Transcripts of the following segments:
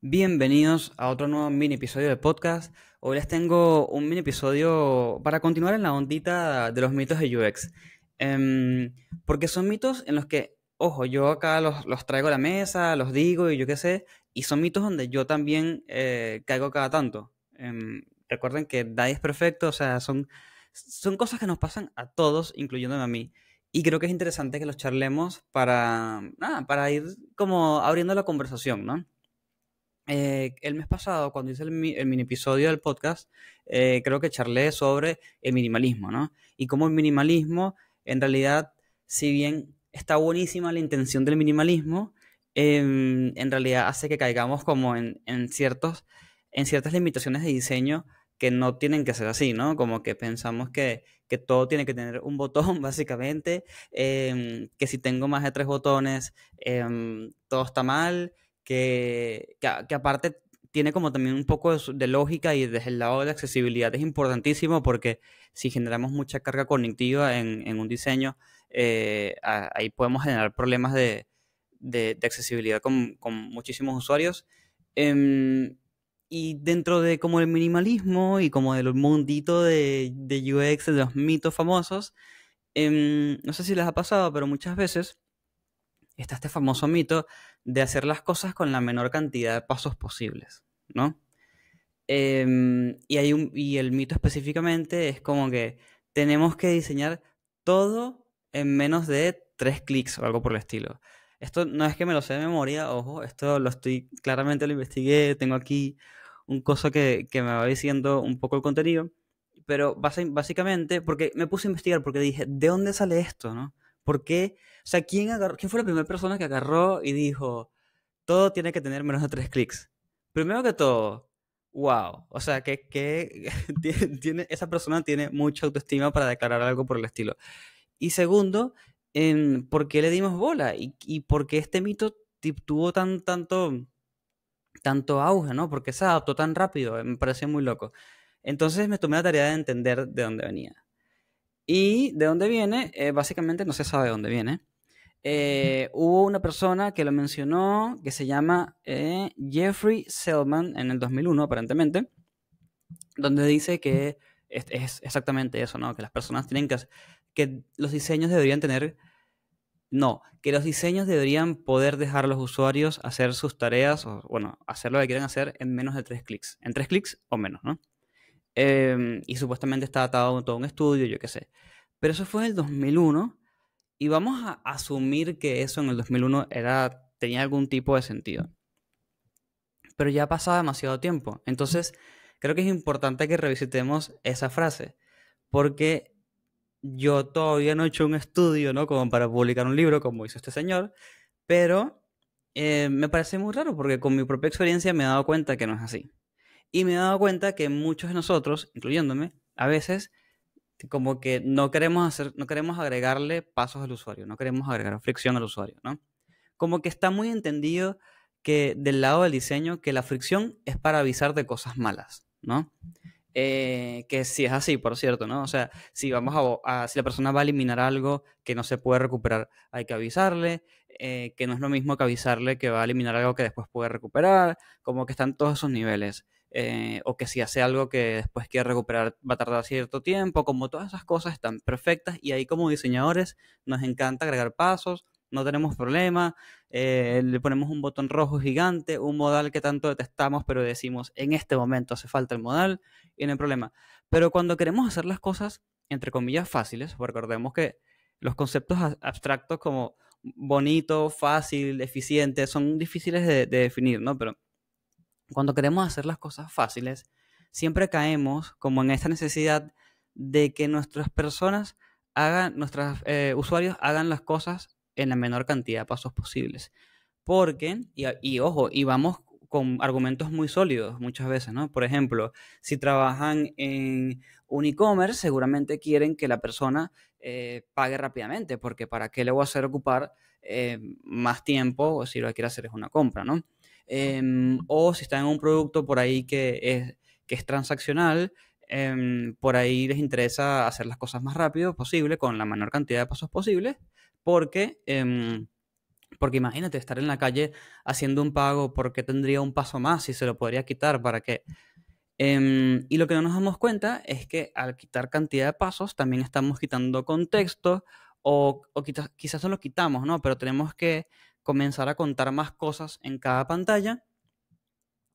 Bienvenidos a otro nuevo mini episodio de podcast. Hoy les tengo un mini episodio para continuar en la ondita de los mitos de UX. Em, porque son mitos en los que, ojo, yo acá los, traigo a la mesa, los digo y yo qué sé, y son mitos donde yo también eh, caigo cada tanto. Em, recuerden que nadie es perfecto, o sea, son son cosas que nos pasan a todos, incluyéndome a mí. Y creo que es interesante que los charlemos para, para ir como abriendo la conversación, ¿no? Eh, el mes pasado, cuando hice el, mini episodio del podcast, eh, creo que charlé sobre el minimalismo, ¿no? Y cómo el minimalismo, en realidad, si bien está buenísima la intención del minimalismo, em, en realidad hace que caigamos como en, en, ciertos, en ciertas limitaciones de diseño que no tienen que ser así, ¿no? Como que pensamos que, todo tiene que tener un botón, básicamente, em, que si tengo más de tres botones, em, todo está mal, que, aparte tiene como también un poco de, lógica y desde el lado de la accesibilidad es importantísimo porque si generamos mucha carga cognitiva en, un diseño, eh, ahí podemos generar problemas de, accesibilidad con, con, muchísimos usuarios. Em, y dentro de como el minimalismo y como del mundito de, UX, de los mitos famosos, em, no sé si les ha pasado, pero muchas veces está este famoso mito de hacer las cosas con la menor cantidad de pasos posibles, ¿no? Em, y, hay un, y el mito específicamente es como que tenemos que diseñar todo en menos de tres clics o algo por el estilo. Esto no es que me lo sé de memoria, ojo, esto lo estoy, claramente lo investigué, tengo aquí un coso que, me va diciendo un poco el contenido, pero básicamente, porque me puse a investigar, porque dije, ¿de dónde sale esto, no? ¿Por qué? O sea, ¿quién, agarró, fue la primera persona que agarró y dijo, todo tiene que tener menos de tres clics? Primero que todo, wow, o sea, que, que tiene, esa persona tiene mucha autoestima para declarar algo por el estilo. Y segundo, por qué le dimos bola y, y por qué este mito tuvo tan, tanto, tanto auge, ¿no? Porque se adaptó tan rápido, eh, me pareció muy loco. Entonces me tomé la tarea de entender de dónde venía. Y de dónde viene, eh, básicamente no se sabe de dónde viene. Eh, hubo una persona que lo mencionó que se llama Jeffrey Selman en el 2001, aparentemente, donde dice que es, es, exactamente eso, ¿no? Que las personas tienen que que los diseños deberían tener... No, que los diseños deberían poder dejar a los usuarios hacer sus tareas, o bueno, hacer lo que quieran hacer en menos de tres clics. En tres clics o menos, ¿no? Em, y supuestamente está atado a todo un estudio, yo qué sé. Pero eso fue en el 2001 y vamos a asumir que eso en el 2001 era, tenía algún tipo de sentido. Pero ya ha pasado demasiado tiempo. Entonces, creo que es importante que revisitemos esa frase. Porque yo todavía no he hecho un estudio, ¿no? Como para publicar un libro, como hizo este señor, pero eh, me parece muy raro porque con mi propia experiencia me he dado cuenta que no es así. Y me he dado cuenta que muchos de nosotros, incluyéndome, a veces como que no queremos hacer, no queremos agregarle pasos al usuario, no queremos agregar fricción al usuario, ¿no? Como que está muy entendido que del lado del diseño que la fricción es para avisar de cosas malas, ¿no? Eh, que si es así, por cierto, ¿no? O sea, si vamos a, si la persona va a eliminar algo que no se puede recuperar, hay que avisarle, eh, que no es lo mismo que avisarle que va a eliminar algo que después puede recuperar, como que están todos esos niveles. Eh, o que si hace algo que después quiere recuperar va a tardar cierto tiempo, como todas esas cosas están perfectas y ahí como diseñadores nos encanta agregar pasos, no tenemos problema, eh, le ponemos un botón rojo gigante, un modal que tanto detestamos, pero decimos, en este momento hace falta el modal y no hay problema. Pero cuando queremos hacer las cosas, entre comillas, fáciles, recordemos que los conceptos abstractos como bonito, fácil, eficiente, son difíciles de, definir, ¿no? Pero cuando queremos hacer las cosas fáciles, siempre caemos como en esta necesidad de que nuestras personas hagan, nuestros eh, usuarios hagan las cosas en la menor cantidad de pasos posibles. Porque, y, ojo, y vamos con argumentos muy sólidos muchas veces, ¿no? Por ejemplo, si trabajan en un e-commerce, seguramente quieren que la persona eh, pague rápidamente, porque ¿para qué le voy a hacer ocupar eh, más tiempo si lo que quiere hacer es una compra, ¿no? Em, o si están en un producto por ahí que es, que es transaccional, em, por ahí les interesa hacer las cosas más rápido posible, con la menor cantidad de pasos posibles, porque, em, porque imagínate estar en la calle haciendo un pago, porque tendría un paso más y se lo podría quitar? ¿Para qué? Em, y lo que no nos damos cuenta es que al quitar cantidad de pasos también estamos quitando contexto o, quizás, quizás lo quitamos, ¿no? Pero tenemos que comenzar a contar más cosas en cada pantalla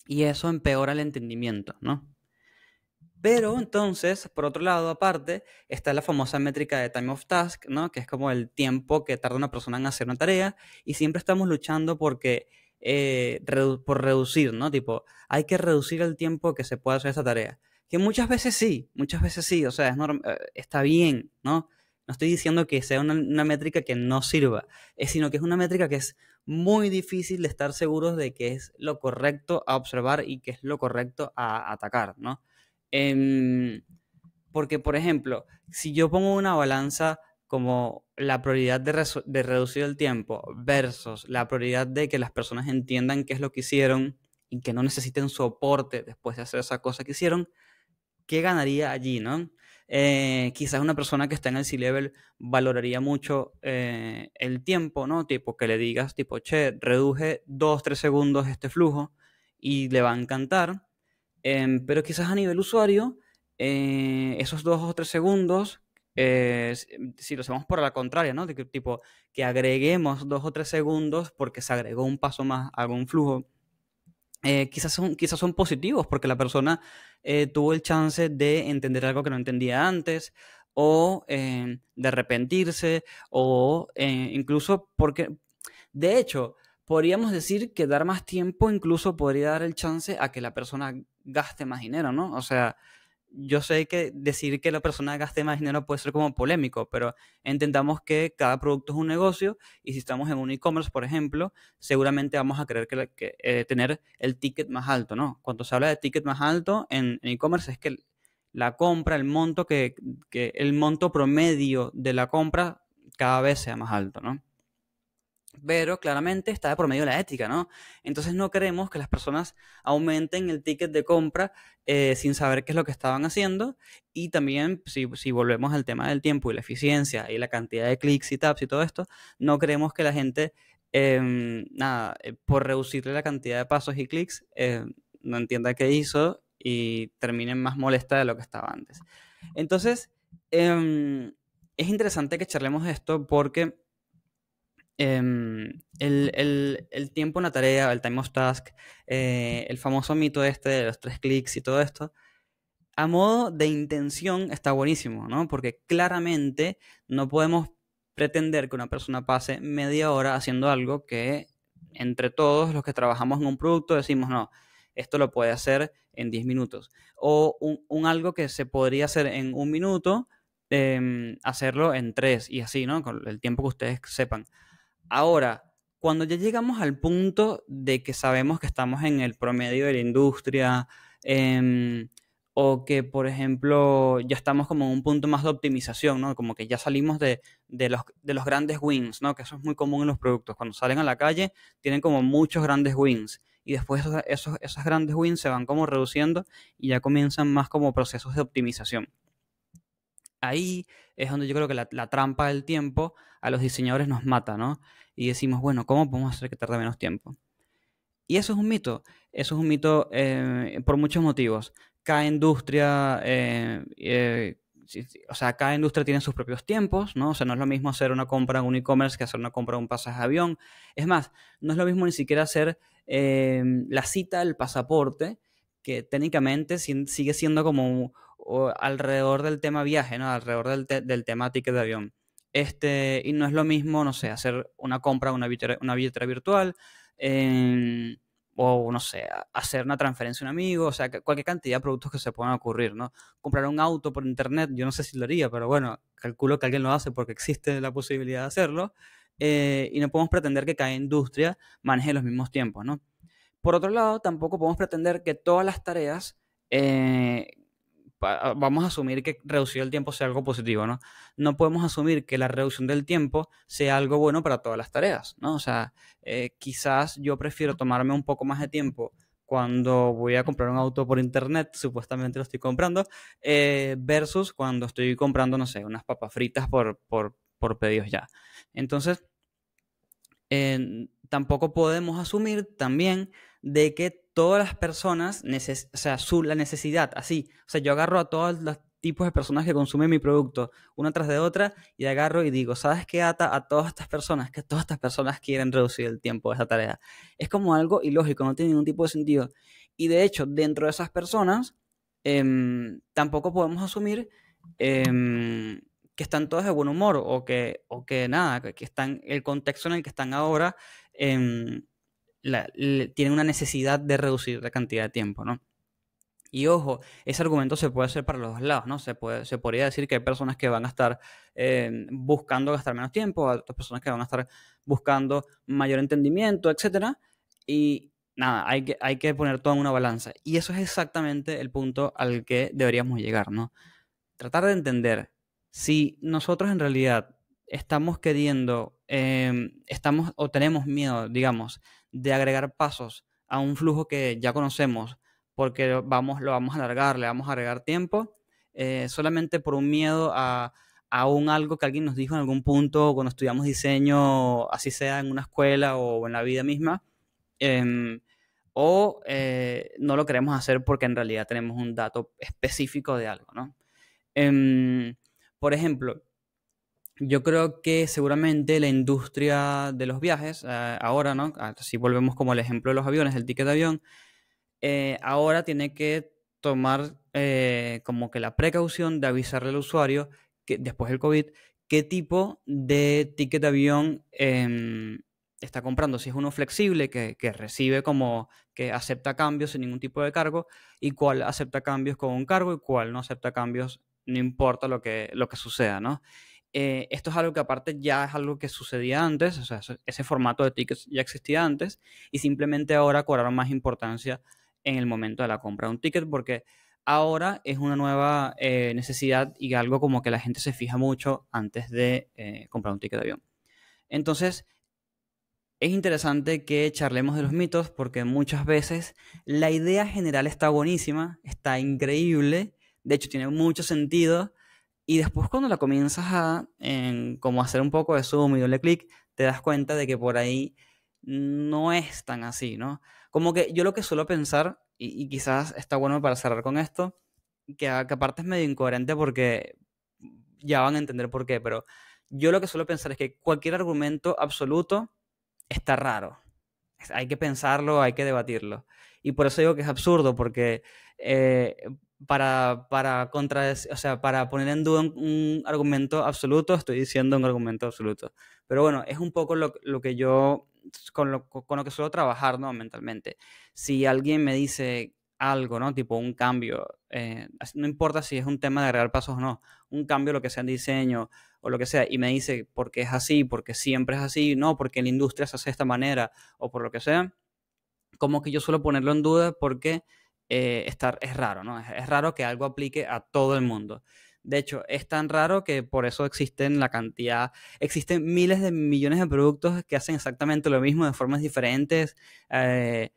y eso empeora el entendimiento, ¿no? Pero entonces, por otro lado, aparte, está la famosa métrica de time of task, ¿no? que es como el tiempo que tarda una persona en hacer una tarea, y siempre estamos luchando eh, por reducir, ¿no? Tipo, hay que reducir el tiempo que se puede hacer esa tarea. Que muchas veces sí, muchas veces sí, o sea, eh, está bien, ¿no? No estoy diciendo que sea una, métrica que no sirva, eh, sino que es una métrica que es muy difícil de estar seguros de que es lo correcto a observar y que es lo correcto a atacar, ¿no? Em, porque, por ejemplo, si yo pongo una balanza como la prioridad de, reducir el tiempo versus la prioridad de que las personas entiendan qué es lo que hicieron y que no necesiten soporte después de hacer esa cosa que hicieron, ¿qué ganaría allí, no? Eh, quizás una persona que está en el C-Level valoraría mucho eh, el tiempo, ¿no? Tipo, que le digas, tipo, che, reduje dos, tres segundos este flujo y le va a encantar. Em, pero quizás a nivel usuario, eh, esos dos o tres segundos, eh, em, si lo hacemos por la contraria, ¿no? De que, tipo, que agreguemos dos o tres segundos porque se agregó un paso más a algún flujo, eh, quizás, son, quizás son positivos porque la persona tuvo el chance de entender algo que no entendía antes o em, de arrepentirse o incluso porque, de hecho, podríamos decir que dar más tiempo incluso podría dar el chance a que la persona gaste más dinero, ¿no? O sea, yo sé que decir que la persona gaste más dinero puede ser como polémico, pero entendamos que cada producto es un negocio y si estamos en un e-commerce, por ejemplo, seguramente vamos a querer que, eh, tener el ticket más alto, ¿no? Cuando se habla de ticket más alto en e-commerce es que la compra, el monto que, que el monto promedio de la compra cada vez sea más alto, ¿no? pero claramente está por medio de la ética, ¿no? Entonces no queremos que las personas aumenten el ticket de compra eh, sin saber qué es lo que estaban haciendo y también si, volvemos al tema del tiempo y la eficiencia y la cantidad de clics y taps y todo esto, no queremos que la gente, em, nada, eh, por reducirle la cantidad de pasos y clics, eh, no entienda qué hizo y termine más molesta de lo que estaba antes. Entonces, em, es interesante que charlemos esto porque Em, el, tiempo en la tarea, el time of task, eh, el famoso mito este de los tres clics y todo esto, a modo de intención está buenísimo, ¿no? Porque claramente no podemos pretender que una persona pase media hora haciendo algo que entre todos los que trabajamos en un producto decimos, no, esto lo puede hacer en 10 minutos. O un, algo que se podría hacer en un minuto, em, hacerlo en tres y así, ¿no? Con el tiempo que ustedes sepan. Ahora, cuando ya llegamos al punto de que sabemos que estamos en el promedio de la industria, em, o que, por ejemplo, ya estamos como en un punto más de optimización, ¿no? Como que ya salimos de, de, los, de los grandes wins, ¿no? Que eso es muy común en los productos. Cuando salen a la calle, tienen como muchos grandes wins. Y después esos, esos, grandes wins se van como reduciendo y ya comienzan más como procesos de optimización. Ahí es donde yo creo que la, la trampa del tiempo a los diseñadores nos mata, ¿no? y decimos, bueno, ¿cómo podemos hacer que tarde menos tiempo? Y eso es un mito, eso es un mito eh, por muchos motivos. Cada industria, eh, eh, o sea, cada industria tiene sus propios tiempos, ¿no? O sea, no es lo mismo hacer una compra en un e-commerce que hacer una compra en un pasaje de avión. Es más, no es lo mismo ni siquiera hacer la cita del pasaporte, que técnicamente sigue siendo como alrededor del tema viaje, ¿no? Alrededor del, del tema ticket de avión. Este, y no es lo mismo, no sé, hacer una compra una billetera, una virtual, o no sé, hacer una transferencia a un amigo, o sea, cualquier cantidad de productos que se puedan ocurrir, ¿no? Comprar un auto por internet, yo no sé si lo haría, pero bueno, calculo que alguien lo hace porque existe la posibilidad de hacerlo, eh, y no podemos pretender que cada industria maneje los mismos tiempos, ¿no? Por otro lado, tampoco podemos pretender que todas las tareas eh, Ah, vamos a asumir que reducir el tiempo sea algo positivo, ¿no? No podemos asumir que la reducción del tiempo sea algo bueno para todas las tareas, ¿no? O sea, eh, quizás yo prefiero tomarme un poco más de tiempo cuando voy a comprar un auto por internet, supuestamente lo estoy comprando, eh, versus cuando estoy comprando, no sé, unas papas fritas por, por, por pedidos ya. Entonces, tampoco podemos asumir también de que todas las personas, o sea, su, la necesidad, así. O sea, yo agarro a todos los tipos de personas que consumen mi producto, una tras de otra, y agarro y digo, ¿sabes qué ata a todas estas personas? Que todas estas personas quieren reducir el tiempo de esa tarea. Es como algo ilógico, no tiene ningún tipo de sentido. Y de hecho, dentro de esas personas, em, tampoco podemos asumir em, que están todos de buen humor o que, o que nada, que, están, el contexto en el que están ahora. Eh, la, tienen una necesidad de reducir la cantidad de tiempo, ¿no? Y ojo, ese argumento se puede hacer para los dos lados, ¿no? Se, puede, se podría decir que hay personas que van a estar eh, buscando gastar menos tiempo, hay otras personas que van a estar buscando mayor entendimiento, etc. Y nada, hay que, hay que poner todo en una balanza. Y eso es exactamente el punto al que deberíamos llegar, ¿no? Tratar de entender si nosotros en realidad estamos queriendo, em, estamos o tenemos miedo, digamos, de agregar pasos a un flujo que ya conocemos, porque vamos, lo vamos a alargar, le vamos a agregar tiempo, eh, solamente por un miedo a, un algo que alguien nos dijo en algún punto cuando estudiamos diseño, así sea en una escuela o en la vida misma, em, o eh, no lo queremos hacer porque en realidad tenemos un dato específico de algo, ¿no? Em, por ejemplo, yo creo que seguramente la industria de los viajes, eh, ahora, ¿no? Ah, si volvemos como el ejemplo de los aviones, el ticket de avión, eh, ahora tiene que tomar eh, como que la precaución de avisarle al usuario, que, después del COVID, qué tipo de ticket de avión em, está comprando. Si es uno flexible, que, que recibe como que acepta cambios sin ningún tipo de cargo, y cuál acepta cambios con un cargo y cuál no acepta cambios, no importa lo que, lo que suceda, ¿no? Eh, esto es algo que aparte ya es algo que sucedía antes, o sea, ese formato de tickets ya existía antes y simplemente ahora cobraron más importancia en el momento de la compra de un ticket porque ahora es una nueva eh, necesidad y algo como que la gente se fija mucho antes de eh, comprar un ticket de avión. Entonces, es interesante que charlemos de los mitos porque muchas veces la idea general está buenísima, está increíble, de hecho tiene mucho sentido, y después cuando la comienzas a como hacer un poco de zoom y doble clic, te das cuenta de que por ahí no es tan así, ¿no? Como que yo lo que suelo pensar, y, quizás está bueno para cerrar con esto, ah, que, aparte es medio incoherente porque ya van a entender por qué, pero yo lo que suelo pensar es que cualquier argumento absoluto está raro. Hay que pensarlo, hay que debatirlo. Y por eso digo que es absurdo, porque eh, para, para, contra, o sea, para poner en duda un, argumento absoluto, estoy diciendo un argumento absoluto. Pero bueno, es un poco lo, que yo, con lo, que suelo trabajar ¿no? mentalmente. Si alguien me dice algo, ¿no? Tipo un cambio, eh, no importa si es un tema de real pasos o no, un cambio, lo que sea en diseño o lo que sea, y me dice porque es así, porque siempre es así, no, porque la industria se hace de esta manera o por lo que sea, como que yo suelo ponerlo en duda porque eh, estar, es raro, ¿no? Es, raro que algo aplique a todo el mundo. De hecho, es tan raro que por eso existen la cantidad, existen miles de millones de productos que hacen exactamente lo mismo de formas diferentes. Eh,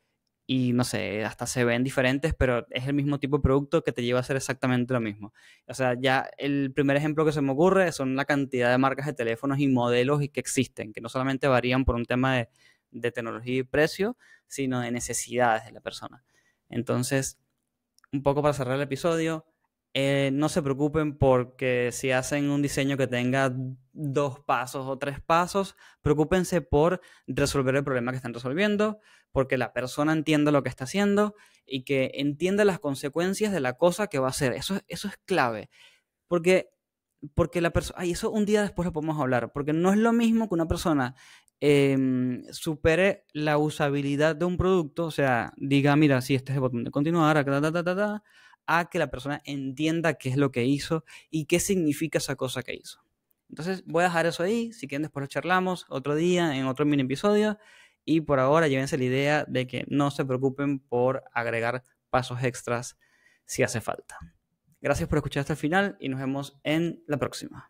y no sé, hasta se ven diferentes, pero es el mismo tipo de producto que te lleva a hacer exactamente lo mismo. O sea, ya el primer ejemplo que se me ocurre son la cantidad de marcas de teléfonos y modelos que existen, que no solamente varían por un tema de tecnología y precio, sino de necesidades de la persona. Entonces, un poco para cerrar el episodio, eh, no se preocupen porque si hacen un diseño que tenga dos pasos o tres pasos, preocúpense por resolver el problema que están resolviendo, porque la persona entienda lo que está haciendo y que entienda las consecuencias de la cosa que va a hacer. Eso, eso es clave, porque porque la persona, y eso un día después lo podemos hablar, porque no es lo mismo que una persona em, supere la usabilidad de un producto, o sea, diga, mira, sí, este es el botón de continuar, a que la persona entienda qué es lo que hizo y qué significa esa cosa que hizo. Entonces voy a dejar eso ahí, si quieren después lo charlamos otro día en otro mini episodio y por ahora llévense la idea de que no se preocupen por agregar pasos extras si hace falta. Gracias por escuchar hasta el final y nos vemos en la próxima.